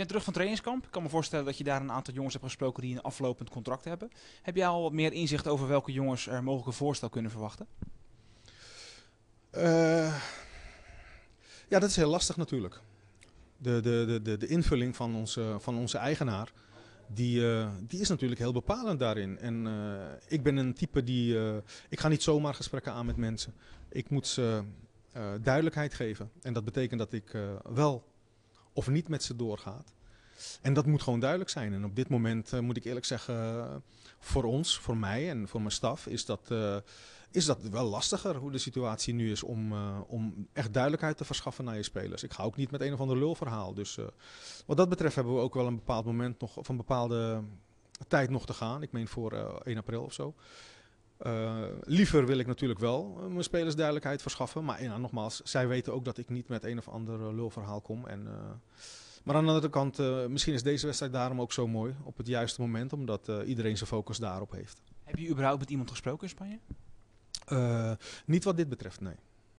bent terug van trainingskamp. Ik kan me voorstellen dat je daar een aantal jongens hebt gesproken die een aflopend contract hebben. Heb jij al wat meer inzicht over welke jongens er mogelijk een voorstel kunnen verwachten? Eh, ja, dat is heel lastig natuurlijk. De, de, de, de, invulling van onze, van onze eigenaar, die, eh, die is natuurlijk heel bepalend daarin. En eh, ik ben een type die, ik ga niet zomaar gesprekken aan met mensen. Ik moet ze duidelijkheid geven. En dat betekent dat ik wel of niet met ze doorgaat. En dat moet gewoon duidelijk zijn. En op dit moment eh, moet ik eerlijk zeggen, voor ons, voor mij en voor mijn staf, is dat, eh, is dat wel lastiger hoe de situatie nu is om, eh, om echt duidelijkheid te verschaffen naar je spelers. Ik ga ook niet met een of ander lulverhaal. Dus wat dat betreft hebben we ook wel een bepaald moment nog, of een bepaalde tijd nog te gaan. Ik meen voor 1 april of zo. Eh, liever wil ik natuurlijk wel eh, mijn spelers duidelijkheid verschaffen. Maar nogmaals, zij weten ook dat ik niet met een of ander eh, lulverhaal kom. En, maar aan de andere kant, misschien is deze wedstrijd daarom ook zo mooi. Op het juiste moment, omdat iedereen zijn focus daarop heeft. Heb je überhaupt met iemand gesproken in Spanje? niet wat dit betreft, nee.